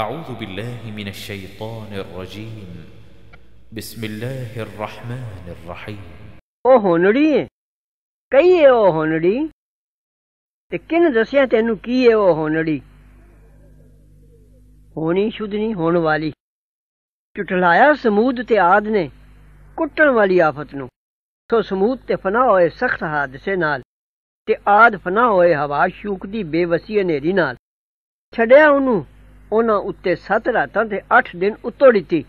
أعوذ بالله من الشيطان الرجيم بسم الله الرحمن الرحيم او ਹੋਣੜੀ ਹੈ ਕਈ ਹੈ ਉਹ ਹੋਣੜੀ ਤੇ ਕਿਨ ਦੱਸਿਆ ਤੈਨੂੰ ਕੀ ਹੈ ਉਹ ਹੋਣੜੀ ਹੋਣੀ ਸ਼ੁੱਧ ਨਹੀਂ ਹੋਣ ਵਾਲੀ ਚੁਟਲਾਇਆ ਸਮੂਦ ਤੇ ਆਦ ਨੇ ਕੁੱਟਣ ਵਾਲੀ ਆਫਤ ਨੂੰ ਸੋ ਸਮੂਦ ਤੇ ਫਨਾ ਹੋਏ ਸਖਤ ਹਾਦਸੇ ਨਾਲ ਤੇ ਆਦ ਫਨਾ ਹੋਏ ਹਵਾ ਸ਼ੂਕਦੀ ਬੇਵਸੀ ਹਨੇਰੀ ਨਾਲ ਛੜਿਆ ਉਹਨੂੰ ਉਹਨਾਂ ਉੱਤੇ ਸੱਤ ਰਾਤਾਂ ਤੇ 8 ਦਿਨ ਉਤੋੜੀਤੀ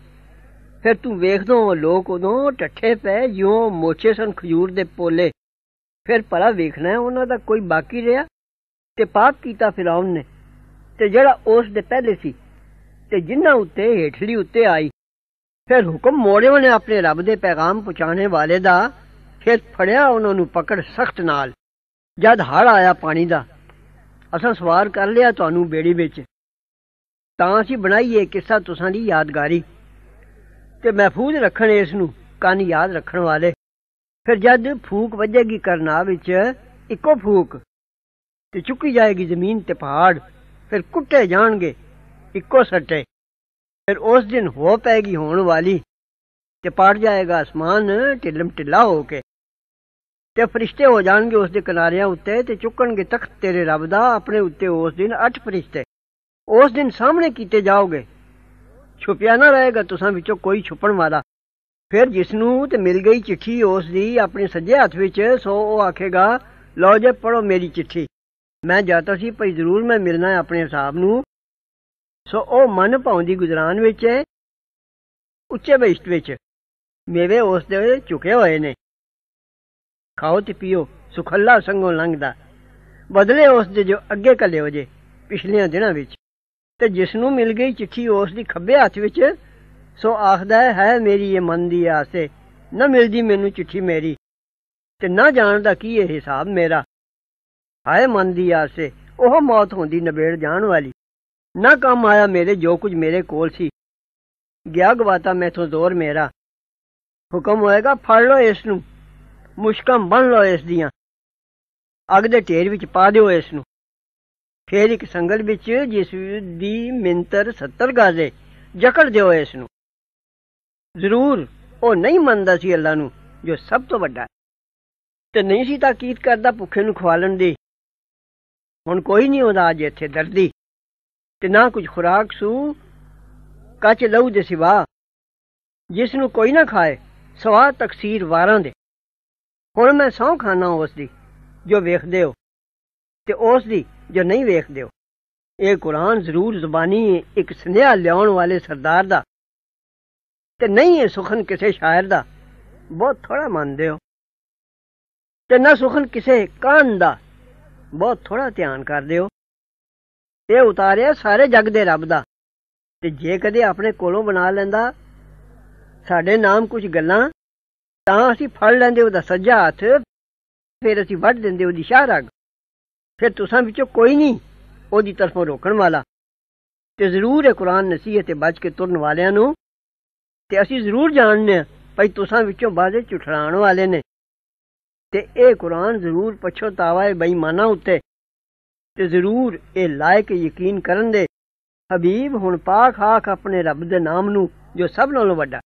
ਫਿਰ ਤੂੰ ਵੇਖਦੋਂ ਲੋਕ ਉਦੋਂ ਟੱਠੇ ਪਏ ਜਿਉਂ ਮੋਚੇ ਸਨ ਖਜੂਰ ਦੇ ਪੋਲੇ ਫਿਰ ਭਲਾ ਵੇਖਣਾ ਉਹਨਾਂ ਦਾ ਕੋਈ ਬਾਕੀ ਰਿਹਾ ਤੇ ਪਾਪ ਕੀਤਾ ਫਿਰਾਉਨ ਨੇ ਤੇ ਜਿਹੜਾ ਉਸ ਦੇ ਪਹਿਲੇ ਸੀ ਤੇ ਜਿਨ੍ਹਾਂ ਉੱਤੇ ਹੇਠਲੀ ਉੱਤੇ ਆਈ ਫਿਰ ਹੁਕਮ ਮੋੜਿਓ ਨੇ ਆਪਣੇ ਰੱਬ ਦੇ ਪੈਗਾਮ ਪਹੁੰਚਾਣੇ ਵਾਲੇ ਦਾ ਫਿਰ ਫੜਿਆ ਉਹਨਾਂ ਨੂੰ ਪਕੜ ਸਖਤ ਨਾਲ ਜਦ ਹੜ ਆਇਆ ਪਾਣੀ ਦਾ ਅਸਾਂ ਸਵਾਰ ਕਰ ਲਿਆ ਤੁਹਾਨੂੰ ਬੇੜੀ ਵਿੱਚ ਤਾਂ ਅਸੀਂ ਬਣਾਈਏ ਕਿੱਸਾ ਤੁਸਾਂ ਦੀ ਯਾਦਗਾਰੀ ਤੇ ਮਹਿਫੂਜ਼ ਰੱਖਣ ਇਸ ਨੂੰ ਕੰਨ ਯਾਦ ਰੱਖਣ ਵਾਲੇ ਫਿਰ ਜਦ ਫੂਕ ਵੱਜੇਗੀ ਕਰਨਾ ਵਿੱਚ ਇੱਕੋ ਫੂਕ ਤੇ ਚੁੱਕੀ ਜਾਏਗੀ ਜ਼ਮੀਨ ਤੇ ਪਹਾੜ ਫਿਰ ਕੁੱਟੇ ਜਾਣਗੇ ਇੱਕੋ ਸੱਟੇ ਫਿਰ ਉਸ ਦਿਨ ਹੋ ਪੈਗੀ ਹੋਣ ਵਾਲੀ ਤੇ ਪੜ ਜਾਏਗਾ ਅਸਮਾਨ ਢਿਲਮ ਢਿਲਾ ਹੋ ਕੇ ਤੇ ਫਰਿਸ਼ਤੇ ਹੋ ਜਾਣਗੇ ਉਸ ਦੇ ਕਿਨਾਰਿਆਂ ਉੱਤੇ ਤੇ ਚੁੱਕਣਗੇ ਤਖਤ ਤੇਰੇ ਰੱਬ ਦਾ ਆਪਣੇ ਉੱਤੇ ਉਸ ਦਿਨ ਅੱਠ ਫਰਿਸ਼ਤੇ ਉਸ ਦਿਨ ਸਾਹਮਣੇ ਕੀਤੇ ਜਾਓਗੇ ਛੁਪਿਆ ਨਾ ਰਹੇਗਾ ਤੁਸਾਂ ਵਿੱਚੋਂ ਕੋਈ ਛੁਪਣ ਵਾਲਾ ਫਿਰ ਜਿਸ ਨੂੰ ਤੇ ਮਿਲ ਗਈ ਚਿੱਠੀ ਉਸ ਦੀ ਆਪਣੇ ਸੱਜੇ ਹੱਥ ਵਿੱਚ ਸੋ ਉਹ ਆਖੇਗਾ ਲਓ ਜੇ ਪੜੋ ਮੇਰੀ ਚਿੱਠੀ ਮੈਂ ਜਾਤਾ ਸੀ ਭਈ ਜ਼ਰੂਰ ਮੈਂ ਮਿਲਣਾ ਆਪਣੇ ਹਿਸਾਬ ਨੂੰ ਸੋ ਉਹ ਮਨ ਪਾਉਂਦੀ ਗੁਜਰਾਨ ਵਿੱਚ ਹੈ ਉੱਚੇ ਬਹਿਸ਼ਤ ਵਿੱਚ ਮੇਵੇ ਉਸ ਦੇ ਚੁਕੇ ਹੋਏ ਨੇ ਖਾਓ ਤੇ ਪੀਓ ਸੁਖੱਲਾ ਸੰਗੋਂ ਲੰਘਦਾ ਬਦਲੇ ਉਸ ਦੇ ਜੋ ਅੱਗੇ ਕੱਲੇ ਹੋ ਜੇ ਪਿਛਲੀਆਂ ਦਿਨਾਂ ਵਿੱਚ ਤੇ ਜਿਸ ਨੂੰ ਮਿਲ ਗਈ ਚਿੱਠੀ ਉਸ ਦੀ ਖੱਬੇ ਹੱਥ ਵਿੱਚ ਸੋ ਆਖਦਾ ਹੈ ਮੇਰੀ ਇਹ ਮਨ ਦੀ ਆਸੇ ਨਾ ਮਿਲਦੀ ਮੈਨੂੰ ਚਿੱਠੀ ਮੇਰੀ ਤੇ ਨਾ ਜਾਣਦਾ ਕੀ ਇਹ ਹਿਸਾਬ ਮੇਰਾ ਹਾਏ ਮਨ ਦੀ ਆਸੇ ਉਹ ਮੌਤ ਹੁੰਦੀ ਨਵੇੜ ਜਾਣ ਵਾਲੀ ਨਾ ਕੰਮ ਆਇਆ ਮੇਰੇ ਜੋ ਕੁਝ ਮੇਰੇ ਕੋਲ ਸੀ ਗਿਆ ਗਵਾਤਾ ਮੈਥੋਂ ਜ਼ੋਰ ਮੇਰਾ ਹੁਕਮ ਹੋਏਗਾ ਫੜ ਲੋ ਇਸ ਨੂੰ ਮੁਸ਼ਕਮ ਬਣ ਲੋ ਇਸ ਦੀਆਂ ਅਗਦੇ ਦੇ ਢੇਰ ਵਿੱਚ ਪਾ ਦਿਓ ਇਸ ਨੂੰ ਫੇਰ ਇੱਕ ਸੰਗਲ ਵਿੱਚ ਜਿਸ ਦੀ ਮਿੰਤਰ 70 ਗਾਜ਼ੇ ਜਕੜ ਦਿਓ ਇਸ ਨੂੰ ਜ਼ਰੂਰ ਉਹ ਨਹੀਂ ਮੰਨਦਾ ਸੀ ਅੱਲਾ ਨੂੰ ਜੋ ਸਭ ਤੋਂ ਵੱਡਾ ਤੇ ਨਹੀਂ ਸੀ ਤਾਕੀਦ ਕਰਦਾ ਭੁੱਖੇ ਨੂੰ ਖਵਾਲਣ ਦੀ ਹੁਣ ਕੋਈ ਨਹੀਂ ਹੁੰਦਾ ਅੱਜ ਇੱਥੇ ਦਰਦੀ ਤੇ ਨਾ ਕੁਝ ਖੁਰਾਕ ਸੂ ਕੱਚ ਲਹੂ ਦੇ ਸਿਵਾ ਜਿਸ ਨੂੰ ਕੋਈ ਨਾ ਖਾਏ ਸਵਾ ਤਕਸੀਰ ਵਾਰਾਂ ਦੇ ਹੁਣ ਮੈਂ ਸੌ ਖਾਣਾ ਉਸ ਦੀ ਜੋ ਵੇਖਦੇ ਹੋ ਤੇ ਉਸ ਦੀ ਜੋ ਨਹੀਂ ਵੇਖਦੇ ਹੋ ਇਹ ਕੁਰਾਨ ਜ਼ਰੂਰ ਜ਼ੁਬਾਨੀ ਇੱਕ ਸੰਧਿਆ ਲਿਆਉਣ ਵਾਲੇ ਸਰਦਾਰ ਦਾ ਤੇ ਨਹੀਂ ਇਹ ਸੁਖਨ ਕਿਸੇ ਸ਼ਾਇਰ ਦਾ ਬਹੁਤ ਥੋੜਾ ਮੰਨਦੇ ਹੋ ਤੇ ਨਾ ਸੁਖਨ ਕਿਸੇ ਕਾਨ ਦਾ ਬਹੁਤ ਥੋੜਾ ਧਿਆਨ ਕਰਦੇ ਹੋ ਇਹ ਉਤਾਰਿਆ ਸਾਰੇ ਜਗ ਦੇ ਰੱਬ ਦਾ ਤੇ ਜੇ ਕਦੇ ਆਪਣੇ ਕੋਲੋਂ ਬਣਾ ਲੈਂਦਾ ਸਾਡੇ ਨਾਮ ਕੁਝ ਗੱਲਾਂ ਤਾਂ ਅਸੀਂ ਫੜ ਲੈਂਦੇ ਉਹਦਾ ਸੱਜਾ ਹੱਥ ਫਿਰ ਅਸੀਂ ਵੱਢ ਦਿੰਦੇ ਉਹਦੀ ਸ਼ਾਹ ਰਗ ਫਿਰ ਤੁਸਾਂ ਵਿੱਚੋਂ ਕੋਈ ਨਹੀਂ ਉਹਦੀ ਤਰਫੋਂ ਰੋਕਣ ਵਾਲਾ ਤੇ ਜ਼ਰੂਰ ਹੈ ਕੁਰਾਨ ਨਸੀਹਤ ਤੇ ਬਚ ਕੇ ਤੁਰਨ ਵਾਲਿਆਂ ਨੂੰ ਤੇ ਅਸੀਂ ਜ਼ਰੂਰ ਜਾਣਨੇ ਆ ਭਾਈ ਤੁਸਾਂ ਵਿੱਚੋਂ ਬਾਜ਼ੇ ਝੁਠਰਾਣ ਵਾਲੇ ਨੇ ਤੇ ਇਹ ਕੁਰਾਨ ਜ਼ਰੂਰ ਪਛਤਾਵਾ ਹੈ ਬੇਈਮਾਨਾਂ ਉੱਤੇ ਤੇ ਜ਼ਰੂਰ ਇਹ ਲਾਇਕ ਯਕੀਨ ਕਰਨ ਦੇ ਹਬੀਬ ਹੁਣ ਪਾਕ ਆਖ ਆਪਣੇ ਰੱਬ ਦੇ ਨਾਮ ਨੂੰ ਜੋ ਸਭ ਨਾਲੋਂ ਵੱਡਾ